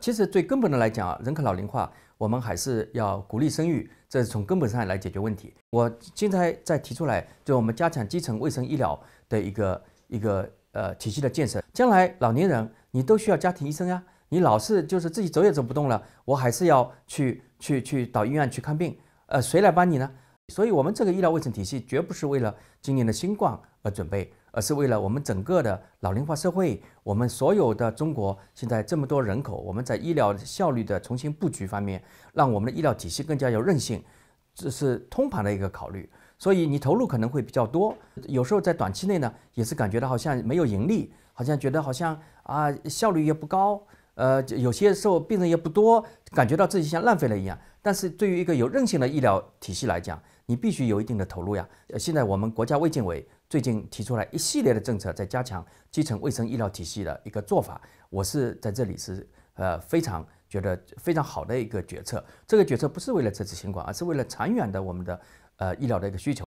其实最根本的来讲啊，人口老龄化，我们还是要鼓励生育，这是从根本上来解决问题。我现在在提出来，就我们加强基层卫生医疗的一个一个呃体系的建设。将来老年人你都需要家庭医生呀，你老是就是自己走也走不动了，我还是要去去去到医院去看病，呃，谁来帮你呢？所以，我们这个医疗卫生体系绝不是为了今年的新冠而准备，而是为了我们整个的老龄化社会，我们所有的中国现在这么多人口，我们在医疗效率的重新布局方面，让我们的医疗体系更加有韧性，这是通盘的一个考虑。所以，你投入可能会比较多，有时候在短期内呢，也是感觉到好像没有盈利，好像觉得好像啊效率也不高，呃，有些时候病人也不多，感觉到自己像浪费了一样。但是对于一个有韧性的医疗体系来讲，你必须有一定的投入呀。呃，现在我们国家卫健委最近提出来一系列的政策，在加强基层卫生医疗体系的一个做法，我是在这里是呃非常觉得非常好的一个决策。这个决策不是为了这次新冠，而是为了长远的我们的呃医疗的一个需求。